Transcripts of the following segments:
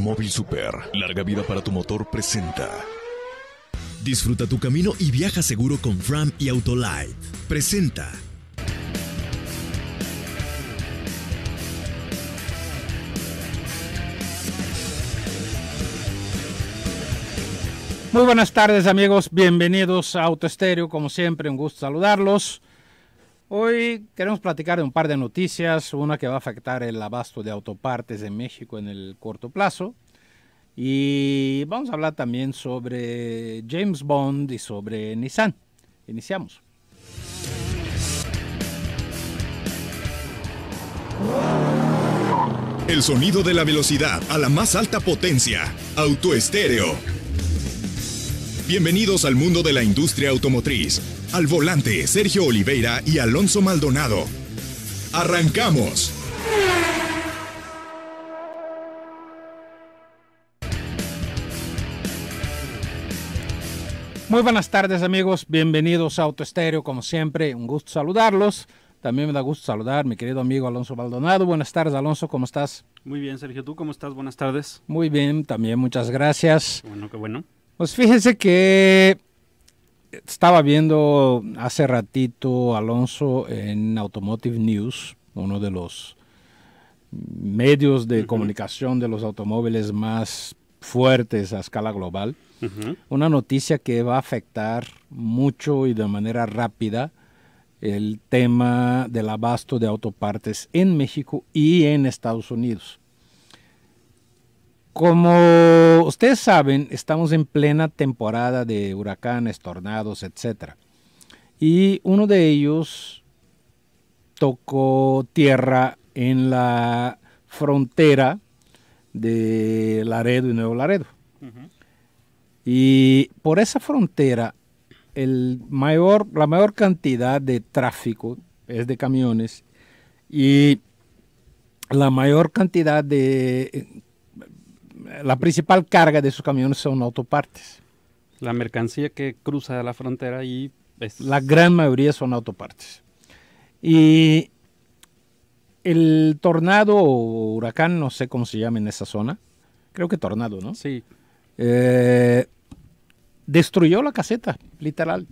Móvil Super, larga vida para tu motor presenta. Disfruta tu camino y viaja seguro con Fram y Autolite. Presenta. Muy buenas tardes amigos, bienvenidos a Autoestéreo, como siempre un gusto saludarlos. Hoy queremos platicar de un par de noticias, una que va a afectar el abasto de autopartes en México en el corto plazo y vamos a hablar también sobre James Bond y sobre Nissan. Iniciamos. El sonido de la velocidad a la más alta potencia. Autoestéreo Bienvenidos al mundo de la industria automotriz. Al volante, Sergio Oliveira y Alonso Maldonado. ¡Arrancamos! Muy buenas tardes amigos, bienvenidos a Autoestéreo, como siempre, un gusto saludarlos. También me da gusto saludar a mi querido amigo Alonso Maldonado. Buenas tardes, Alonso, ¿cómo estás? Muy bien, Sergio, ¿tú cómo estás? Buenas tardes. Muy bien, también muchas gracias. Bueno, qué bueno. Pues fíjense que estaba viendo hace ratito Alonso en Automotive News, uno de los medios de comunicación de los automóviles más fuertes a escala global. Una noticia que va a afectar mucho y de manera rápida el tema del abasto de autopartes en México y en Estados Unidos. Como ustedes saben, estamos en plena temporada de huracanes, tornados, etc. Y uno de ellos tocó tierra en la frontera de Laredo y Nuevo Laredo. Y por esa frontera, el mayor, la mayor cantidad de tráfico es de camiones y la mayor cantidad de la principal carga de esos camiones son autopartes. La mercancía que cruza la frontera y... La gran mayoría son autopartes. Y el tornado o huracán, no sé cómo se llama en esa zona, creo que tornado, ¿no? Sí. Eh, destruyó la caseta, literal.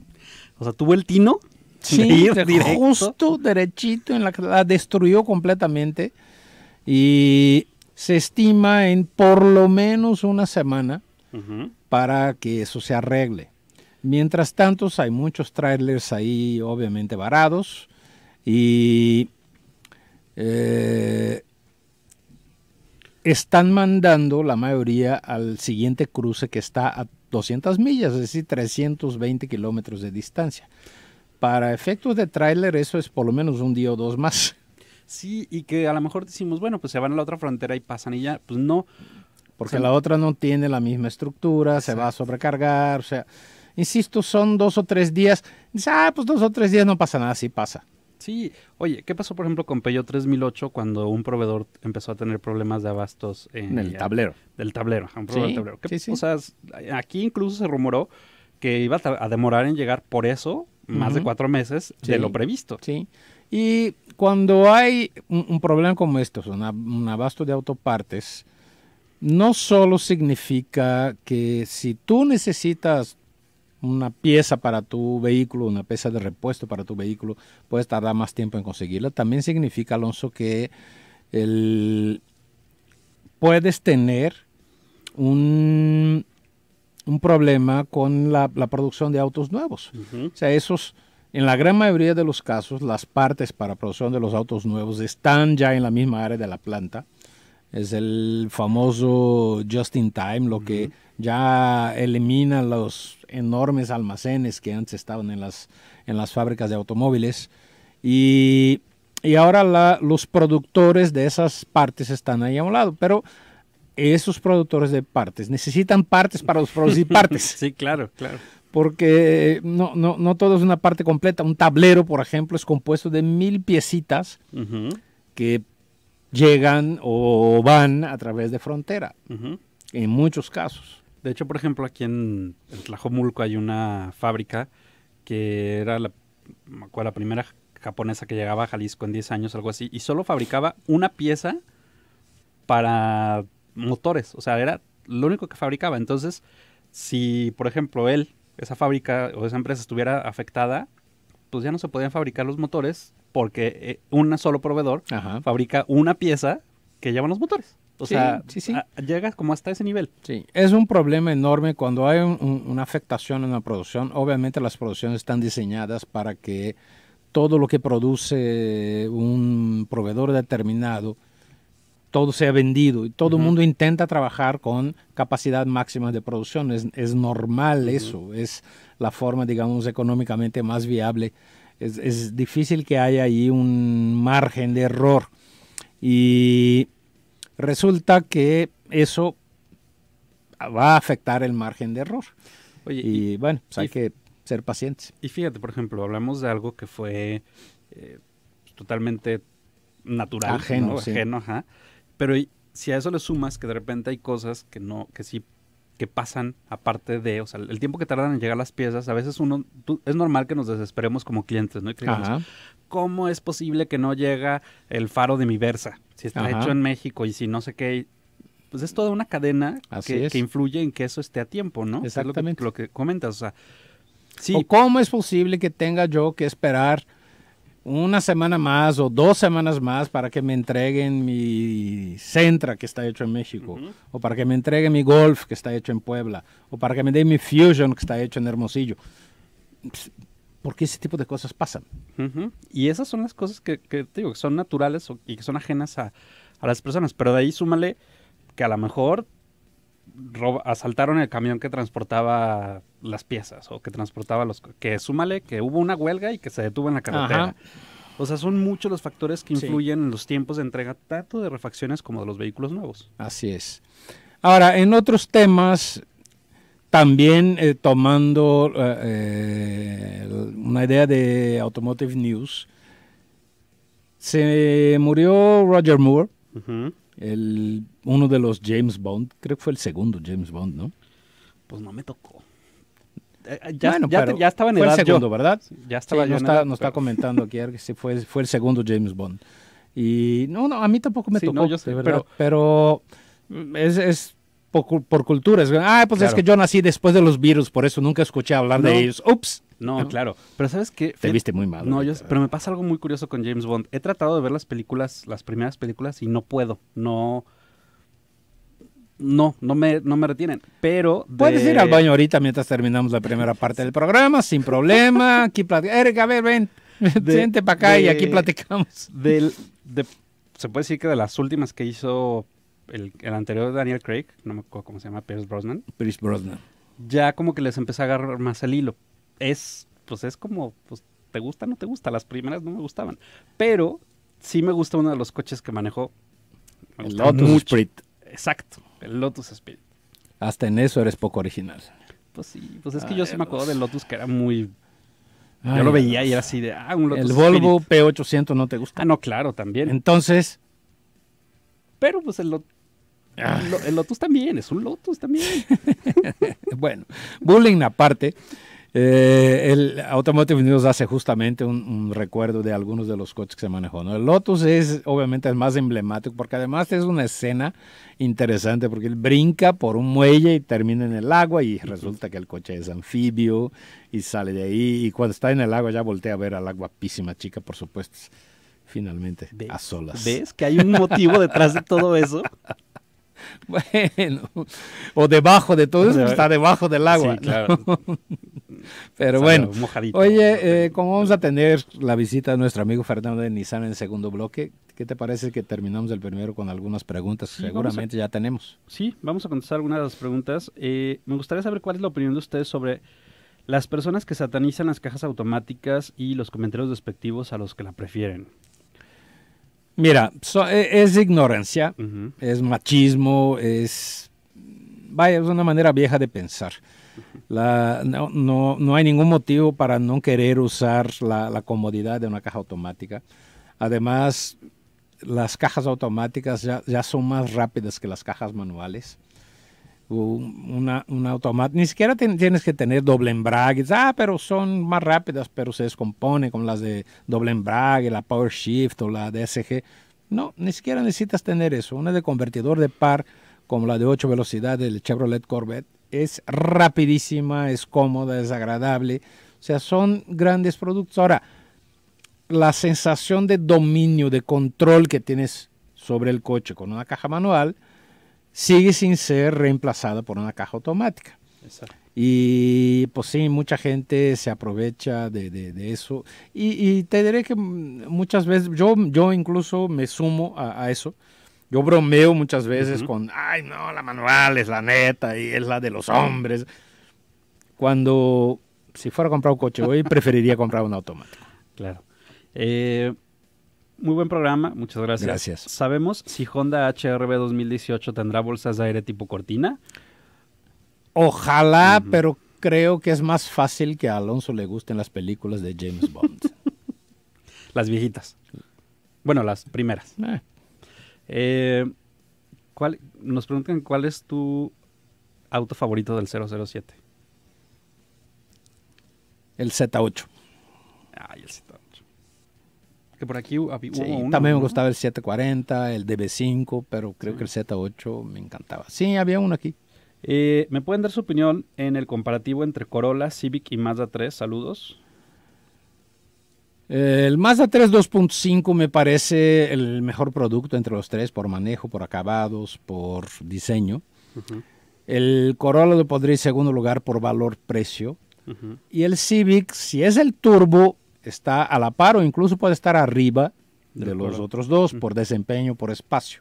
O sea, tuvo el tino. Sí, justo derechito en la, la destruyó completamente. Y se estima en por lo menos una semana para que eso se arregle. Mientras tanto, hay muchos trailers ahí obviamente varados y eh, están mandando la mayoría al siguiente cruce que está a 200 millas, es decir, 320 kilómetros de distancia. Para efectos de tráiler eso es por lo menos un día o dos más. Sí, y que a lo mejor decimos, bueno, pues se van a la otra frontera y pasan y ya, pues no. Porque la otra no tiene la misma estructura, se va a sobrecargar, o sea, insisto, son dos o tres días. Dice, ah, pues dos o tres días no pasa nada, sí pasa. Sí, oye, ¿qué pasó por ejemplo con Peyo 3008 cuando un proveedor empezó a tener problemas de abastos en, el tablero? Del tablero, un sí, tablero. Sí, sí. O sea, aquí incluso se rumoró que iba a, demorar en llegar por eso más de cuatro meses de lo previsto. Sí, y cuando hay un, problema como este, un abasto de autopartes, no solo significa que si tú necesitas una pieza para tu vehículo, una pieza de repuesto para tu vehículo, puedes tardar más tiempo en conseguirla. También significa, Alonso, que puedes tener un, problema con la, producción de autos nuevos. O sea, esos en la gran mayoría de los casos, las partes para producción de los autos nuevos están ya en la misma área de la planta. Es el famoso just in time, lo que ya elimina los enormes almacenes que antes estaban en las, en las fábricas de automóviles. Y, ahora la, los productores de esas partes están ahí a un lado. Pero esos productores de partes necesitan partes para producir partes. sí, claro, claro porque eh, no, no, no, todo es una parte completa. Un tablero, por ejemplo, es compuesto de mil piecitas que llegan o van a través de frontera, en muchos casos. De hecho, por ejemplo, aquí en, Tlajomulco hay una fábrica que era la, la primera japonesa que llegaba a Jalisco en 10 años, algo así, y solo fabricaba una pieza para motores, o sea, era lo único que fabricaba. Entonces, si, por ejemplo, él esa fábrica o esa empresa estuviera afectada, pues ya no se podían fabricar los motores porque eh, un solo proveedor fabrica una pieza que llevan los motores. O sea, llega como hasta ese nivel. Sí, es un problema enorme cuando hay una afectación en la producción. Obviamente las producciones están diseñadas para que todo lo que produce un proveedor determinado todo se ha vendido y todo el mundo intenta trabajar con capacidad máxima de producción. Es, normal eso, es la forma, digamos, económicamente más viable. Es, difícil que haya ahí un margen de error. Y resulta que eso va a afectar el margen de error. y, bueno, pues hay que ser pacientes. Y fíjate, por ejemplo, hablamos de algo que fue eh, totalmente natural, ajeno, ajeno ajá pero si a eso le sumas que de repente hay cosas que no, que sí, que pasan aparte de, o sea, el tiempo que tardan en llegar las piezas, a veces uno, es normal que nos desesperemos como clientes, ¿no? Y ¿cómo es posible que no llega el faro de mi Versa? Si está hecho en México y si no sé qué, pues es toda una cadena que, que, influye en que eso esté a tiempo, ¿no? Exactamente. lo, que, lo que, comentas, o sea, sí. ¿O ¿Cómo es posible que tenga yo que esperar una semana más o dos semanas más para que me entreguen mi Centra que está hecho en México, o para que me entreguen mi Golf que está hecho en Puebla, o para que me den mi Fusion que está hecho en Hermosillo. Pues, Porque ese tipo de cosas pasan. Y esas son las cosas que, te digo, que son naturales y que son ajenas a, a las personas. Pero de ahí súmale que a lo mejor asaltaron el camión que transportaba las piezas o que transportaba los... Que súmale que hubo una huelga y que se detuvo en la carretera. O sea, son muchos los factores que influyen en los tiempos de entrega tanto de refacciones como de los vehículos nuevos. Así es. Ahora, en otros temas, también eh, tomando eh, eh, una idea de Automotive News, se murió Roger Moore. El, uno de los James Bond, creo que fue el segundo James Bond, ¿no? Pues no me tocó. Eh, eh, ya, bueno, ya, ya, estaba en fue edad el segundo, ¿verdad? ya estaba en está, edad, nos está comentando aquí que si fue, fue el segundo James Bond. Y no, no, a mí tampoco me tocó, no, yo sé, Pero, pero es, es por, culturas. Ah, pues es que yo nací después de los virus, por eso nunca escuché hablar de ellos. Ups. No, claro. Pero sabes que... Te viste muy mal. No, pero me pasa algo muy curioso con James Bond. He tratado de ver las películas, las primeras películas, y no puedo. No... No, no me, no me retienen. Pero. Puedes ir al baño ahorita mientras terminamos la primera parte del programa, sin problema. Aquí platicamos. Eric a ver, ven. Siente para acá y aquí platicamos. Del, se puede decir que de las últimas que hizo el, el, anterior Daniel Craig, no me acuerdo cómo se llama, Pierce Brosnan. Pierce Brosnan. Ya como que les empecé a agarrar más el hilo. Es, pues es como, pues, ¿te gusta no te gusta? Las primeras no me gustaban. Pero sí me gusta uno de los coches que manejó. el Lotus Spirit. Exacto, el Lotus Spirit. Hasta en eso eres poco original. Pues sí, pues es que yo sí me acuerdo del Lotus que era muy yo lo veía y era así de, ah, un Lotus El Volvo P800 no te gusta. Ah, no, claro, también. Entonces. Pero pues el, Lotus... Ah. El, Lotus también, es un Lotus también. bueno, bullying aparte. Eh, el Automotive News hace justamente un, recuerdo de algunos de los coches que se manejó. ¿no? El Lotus es obviamente el más emblemático porque además es una escena interesante porque él brinca por un muelle y termina en el agua y resulta que el coche es anfibio y sale de ahí y cuando está en el agua ya voltea a ver al agua guapísima chica, por supuesto finalmente a solas. ¿Ves que hay un motivo detrás de todo eso? bueno, o debajo de todo eso, está debajo del agua. Pero bueno, oye, eh, como vamos a tener la visita de nuestro amigo Fernando de Nizán en el segundo bloque, ¿qué te parece que terminamos el primero con algunas preguntas? Seguramente ya tenemos. Sí, vamos a contestar algunas de las preguntas. Eh, me gustaría saber cuál es la opinión de ustedes sobre las personas que satanizan las cajas automáticas y los comentarios despectivos a los que la prefieren. Mira, e, es, ignorancia, es machismo, es... Vaya, es una manera vieja de pensar. no, hay ningún motivo para no querer usar la, comodidad de una caja automática. Además, las cajas automáticas ya son más rápidas que las cajas manuales una, una ni siquiera tienes que tener doble embrague, ah, pero son más rápidas, pero se descompone como las de doble embrague, la Power Shift o la DSG. No, ni siquiera necesitas tener eso. Una de convertidor de par, como la de 8 velocidades del Chevrolet Corvette, es rapidísima, es cómoda, es agradable. O sea, son grandes productos. Ahora, la sensación de dominio, de control que tienes sobre el coche con una caja manual, sigue sin ser reemplazada por una caja automática. Y pues sí, mucha gente se aprovecha de, de, eso. Y, te diré que muchas veces, yo, yo incluso me sumo a, eso. Yo bromeo muchas veces con, ay, no, la manual es la neta y es la de los hombres. Cuando, si fuera a comprar un coche hoy, preferiría comprar un automático. Claro. Eh, muy buen programa, muchas gracias. Gracias. ¿Sabemos si Honda HRB 2018 tendrá bolsas de aire tipo cortina? Ojalá, pero creo que es más fácil que a Alonso le gusten las películas de James Bond. las viejitas. Bueno, las primeras. Eh. Eh, ¿cuál, nos preguntan cuál es tu auto favorito del 007. El Z8. Ay, el Z8. Que por aquí sí, También me gustaba el 740, el DB5, pero creo que el Z8 me encantaba. Sí, había uno aquí. Eh, ¿Me pueden dar su opinión en el comparativo entre Corolla, Civic y Mazda 3? Saludos. Eh, el Mazda 3 2.5 me parece el mejor producto entre los tres por manejo, por acabados, por diseño. El Corolla lo pondría en segundo lugar por valor-precio. Y el Civic, si es el turbo, está a la par o incluso puede estar arriba de, los otros dos por desempeño, por espacio.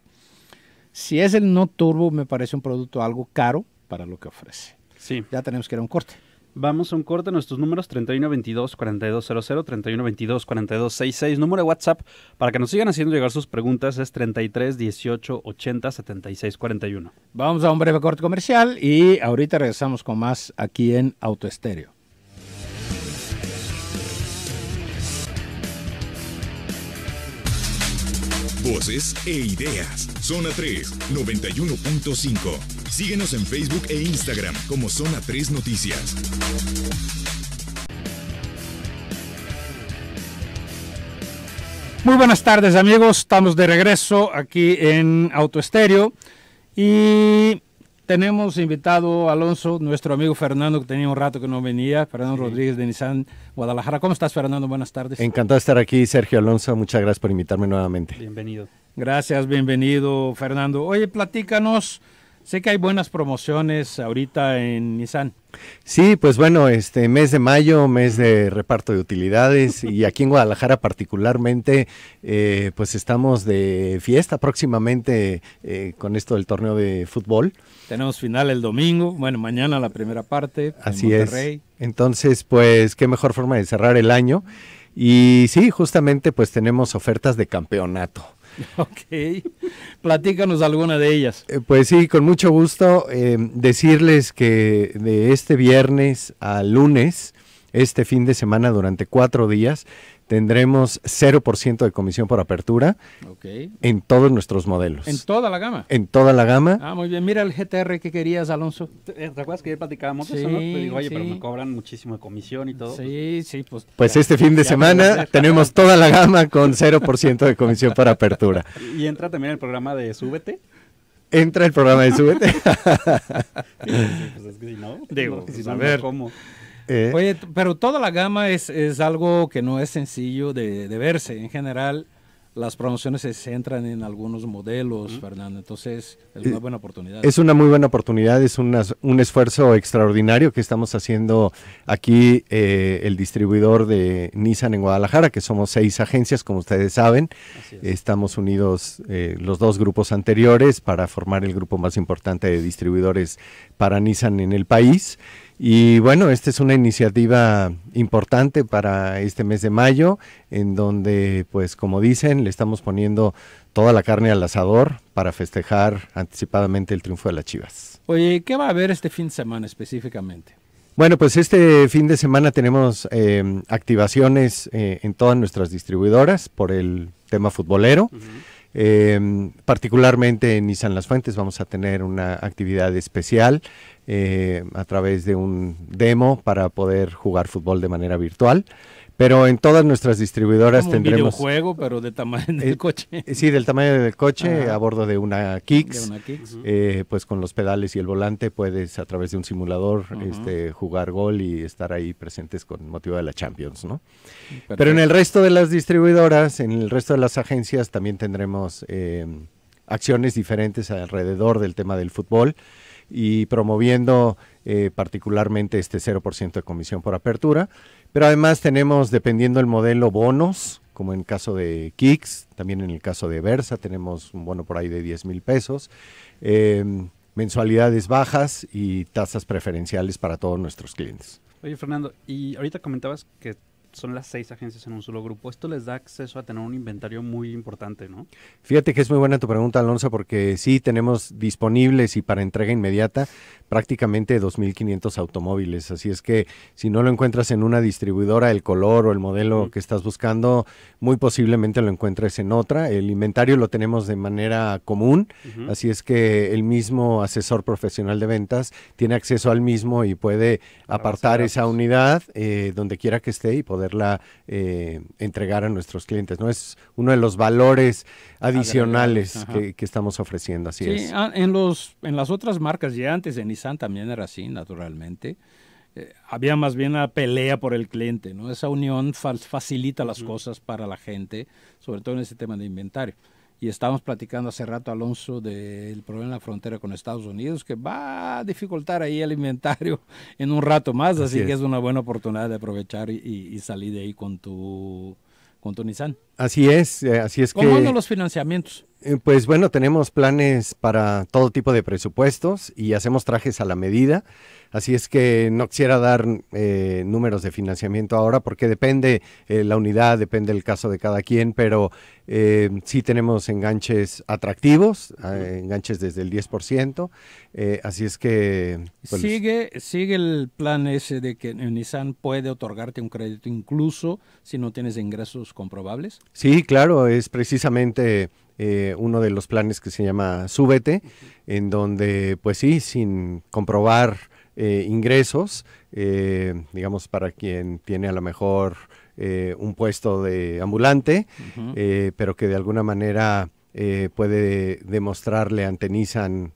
Si es el no turbo, me parece un producto algo caro para lo que ofrece. Sí. Ya tenemos que ir a un corte. Vamos a un corte, nuestros números 3122-4200, 3122-4266, número de WhatsApp para que nos sigan haciendo llegar sus preguntas es 33 18 80 Vamos a un breve corte comercial y ahorita regresamos con más aquí en Autoestéreo. voces e ideas. Zona 3, 91.5. Síguenos en Facebook e Instagram como Zona 3 Noticias. Muy buenas tardes amigos, estamos de regreso aquí en Autoestéreo y tenemos invitado Alonso, nuestro amigo Fernando, que tenía un rato que no venía, Fernando Rodríguez de Nissan Guadalajara. ¿Cómo estás, Fernando? Buenas tardes. Encantado de estar aquí, Sergio Alonso. Muchas gracias por invitarme nuevamente. Bienvenido. Gracias, bienvenido, Fernando. Oye, platícanos Sé que hay buenas promociones ahorita en Nissan. Sí, pues bueno, este mes de mayo, mes de reparto de utilidades y aquí en Guadalajara particularmente, eh, pues estamos de fiesta próximamente eh, con esto del torneo de fútbol. Tenemos final el domingo, bueno, mañana la primera parte. Así es. Entonces, pues qué mejor forma de cerrar el año. Y sí, justamente pues tenemos ofertas de campeonato. Ok, platícanos alguna de ellas. Eh, pues sí, con mucho gusto em, decirles que de este viernes a lunes, este fin de semana durante cuatro días, tendremos 0% de comisión por apertura en todos nuestros modelos. ¿En toda la gama? En toda la gama. Ah, muy bien. Mira el GTR que querías, Alonso. ¿Te eh, acuerdas que yo platicábamos sí, eso, Te digo, oye, pero me cobran muchísimo de comisión y todo. Sí, sí, pues. Pues este fin de semana tenemos toda la gama con 0% de comisión por apertura. Y entra también el programa de Súbete entra el programa de Súbete. pues es que no, Digo, pues, pues, a ver, ¿cómo? Eh, Oye, pero toda la gama es, algo que no es sencillo de, verse. En general, las promociones se centran en algunos modelos, Fernando. Entonces, es eh, una buena oportunidad. Es una muy buena oportunidad, es un esfuerzo extraordinario que estamos haciendo aquí eh, el distribuidor de Nissan en Guadalajara, que somos seis agencias, como ustedes saben. Estamos unidos los dos grupos anteriores para formar el grupo más importante de distribuidores para Nissan en el país. Y bueno, esta es una iniciativa importante para este mes de mayo, en donde, pues como dicen, le estamos poniendo toda la carne al asador para festejar anticipadamente el triunfo de las Chivas. Oye, ¿qué va a haber este fin de semana específicamente? Bueno, pues este fin de semana tenemos em, activaciones eh, en todas nuestras distribuidoras por el tema futbolero. Em, particularmente en Nissan Las Fuentes vamos a tener una actividad especial eh, a través de un demo para poder jugar fútbol de manera virtual. Pero en todas nuestras distribuidoras Como tendremos. Un juego pero de tamaño del eh, coche. Sí, del tamaño del coche, a bordo de una Kicks. Eh, pues con los pedales y el volante puedes, a través de un simulador, este, jugar gol y estar ahí presentes con motivo de la Champions, ¿no? Pero en el resto de las distribuidoras, en el resto de las agencias, también tendremos eh, acciones diferentes alrededor del tema del fútbol y promoviendo eh, particularmente este 0% de comisión por apertura. Pero además tenemos, dependiendo del modelo, bonos, como en el caso de Kicks, también en el caso de Versa, tenemos un bono por ahí de 10 mil pesos. Em, mensualidades bajas y tasas preferenciales para todos nuestros clientes. Oye, Fernando, y ahorita comentabas que son las seis agencias en un solo grupo. Esto les da acceso a tener un inventario muy importante, ¿no? Fíjate que es muy buena tu pregunta, Alonso, porque sí tenemos disponibles y para entrega inmediata prácticamente 2.500 automóviles. Así es que si no lo encuentras en una distribuidora, el color o el modelo que estás buscando, muy posiblemente lo encuentres en otra. El inventario lo tenemos de manera común, así es que el mismo asesor profesional de ventas tiene acceso al mismo y puede apartar esa unidad eh, donde quiera que esté y poderla eh, entregar a nuestros clientes. ¿no? Es uno de los valores adicionales que, estamos ofreciendo, así es. Ah, en, los, en las otras marcas, ya antes de Nissan también era así, naturalmente. Eh, había más bien una pelea por el cliente, ¿no? Esa unión facilita las cosas para la gente, sobre todo en ese tema de inventario y estábamos platicando hace rato, Alonso, del problema en la frontera con Estados Unidos, que va a dificultar ahí el inventario en un rato más, así, que es una buena oportunidad de aprovechar y, y, salir de ahí con tu, con tu Nissan. Así es, eh, así es que... ¿Cómo los financiamientos? Eh, pues bueno, tenemos planes para todo tipo de presupuestos y hacemos trajes a la medida. Así es que no quisiera dar eh, números de financiamiento ahora porque depende la unidad, depende el caso de cada quien, pero eh, sí tenemos enganches atractivos, ah, enganches desde el 10%. así es que... Pues, sigue, sigue el plan ese de que Nissan puede otorgarte un crédito incluso si no tienes ingresos comprobables. Sí, claro, es precisamente eh, uno de los planes que se llama Súbete, en donde, pues sí, sin comprobar eh, ingresos, eh, digamos, para quien tiene a lo mejor un puesto de ambulante, pero que de alguna manera puede demostrarle ante Nissan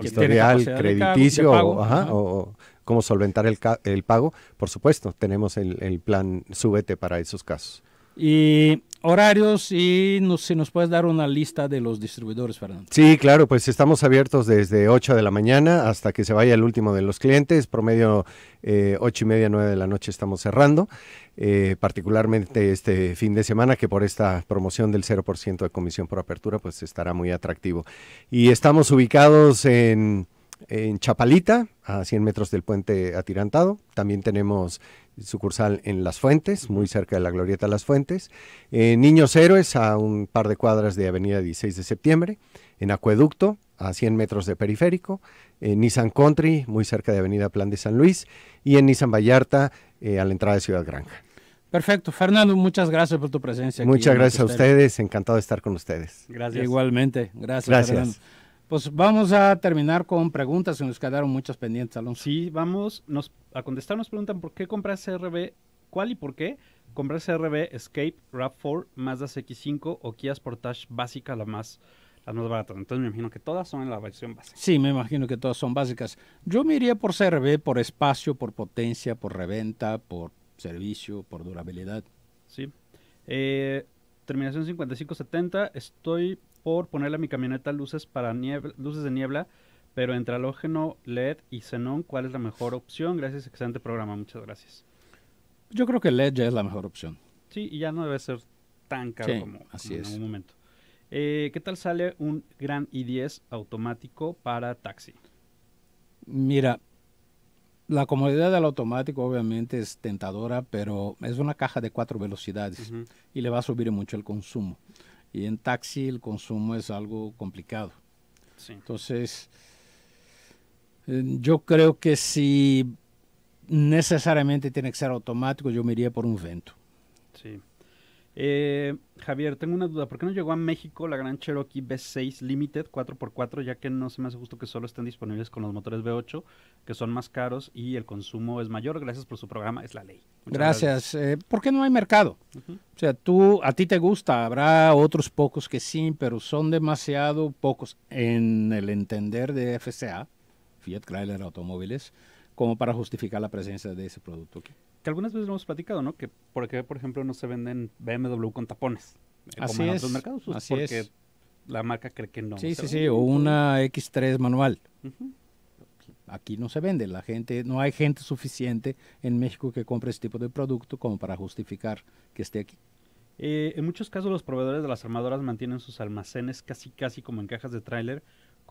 historial crediticio o, cómo solventar el, pago. Por supuesto, tenemos el, el plan Súbete para esos casos. Y horarios y nos, si nos puedes dar una lista de los distribuidores, Fernando. Sí, claro, pues estamos abiertos desde 8 de la mañana hasta que se vaya el último de los clientes, promedio eh, 8 y media, 9 de la noche estamos cerrando, eh, particularmente este fin de semana que por esta promoción del 0% de comisión por apertura pues estará muy atractivo. Y estamos ubicados en en Chapalita, a 100 metros del puente atirantado. También tenemos sucursal en Las Fuentes, muy cerca de la Glorieta Las Fuentes. En eh, Niños Héroes, a un par de cuadras de Avenida 16 de Septiembre. En Acueducto, a 100 metros de Periférico. En eh, Nissan Country, muy cerca de Avenida Plan de San Luis. Y en Nissan Vallarta, eh, a la entrada de Ciudad Granja. Perfecto. Fernando, muchas gracias por tu presencia. Muchas gracias a ustedes. Encantado de estar con ustedes. Gracias. Igualmente. Gracias. Gracias. Pues vamos a terminar con preguntas, que nos quedaron muchas pendientes, Alonso. Sí, vamos a contestar. Nos preguntan por qué comprar CRB, cuál y por qué comprar CRB, Escape, RAV4, Mazda CX5 o Kia Sportage básica, la más las más baratas. Entonces me imagino que todas son en la versión básica. Sí, me imagino que todas son básicas. Yo me iría por CRB, por espacio, por potencia, por reventa, por servicio, por durabilidad. Sí. Eh, terminación 5570, estoy por ponerle a mi camioneta luces, para niebla, luces de niebla, pero entre halógeno, LED y xenón, ¿cuál es la mejor opción? Gracias, excelente programa, muchas gracias. Yo creo que LED ya es la mejor opción. Sí, y ya no debe ser tan caro como, en algún momento. Eh, ¿Qué tal sale un Gran i10 automático para taxi? Mira, la comodidad del automático obviamente es tentadora, pero es una caja de cuatro velocidades y le va a subir mucho el consumo y en taxi el consumo es algo complicado. Entonces, eh, yo creo que si necesariamente tiene que ser automático, yo me iría por un vento. Sí. Eh, Javier, tengo una duda. ¿Por qué no llegó a México la Gran Cherokee B6 Limited 4x4, ya que no se me hace justo que solo estén disponibles con los motores B8, que son más caros y el consumo es mayor? Gracias por su programa, es la ley. gracias. Eh, ¿Por qué no hay mercado? O sea, tú, a ti te gusta, habrá otros pocos que sí, pero son demasiado pocos en el entender de FCA, Fiat Chrysler Automóviles, como para justificar la presencia de ese producto aquí que algunas veces lo hemos platicado, ¿no? Que por qué, por ejemplo, no se venden BMW con tapones. Eh, como en es, otros mercados, pues, porque la marca cree que no. Sí, sí, sí, o una X3 manual. Aquí no se vende, la gente, no hay gente suficiente en México que compre este tipo de producto como para justificar que esté aquí. Eh, en muchos casos los proveedores de las armadoras mantienen sus almacenes casi casi como en cajas de tráiler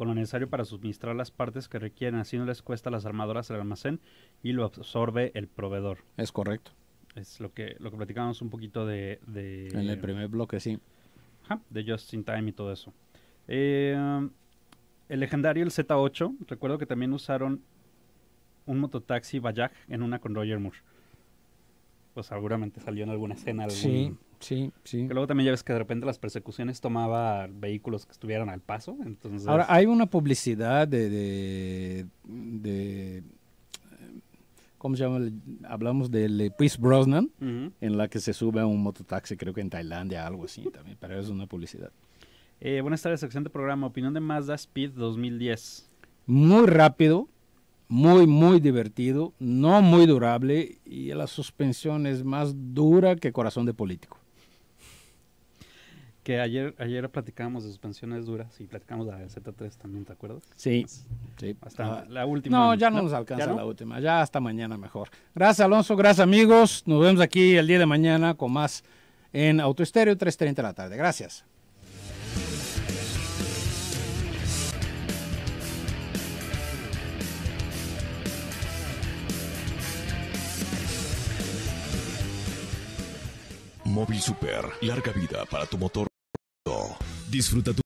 con lo necesario para suministrar las partes que requieren, así no les cuesta las armadoras el almacén y lo absorbe el proveedor. Es correcto. Es lo que, lo que platicábamos un poquito de, En el primer bloque, sí. Ajá, de Just in Time y todo eso. Eh, el legendario, el Z8, recuerdo que también usaron un mototaxi Bayak en una con Roger Moore pues seguramente salió en alguna escena. Sí, sí, sí. Que luego también ya ves que de repente las persecuciones tomaba vehículos que estuvieran al paso, entonces... Ahora, hay una publicidad de... de, ¿Cómo se llama? Hablamos del Peace Brosnan, en la que se sube a un mototaxi, creo que en Tailandia, algo así también, pero es una publicidad. Eh, buenas tardes, sección de programa. Opinión de Mazda Speed 2010. Muy rápido, muy, muy divertido, no muy durable y la suspensión es más dura que corazón de político. Que ayer, ayer platicábamos de suspensiones duras y platicamos de la Z3 también, ¿te acuerdas? Sí, pues, Hasta ah, la última. No, ya no, nos alcanza la última, ya hasta mañana mejor. Gracias Alonso, gracias amigos. Nos vemos aquí el día de mañana con más en Autoestéreo 3.30 de la tarde. Gracias. Móvil Super, larga vida para tu motor. Disfruta tu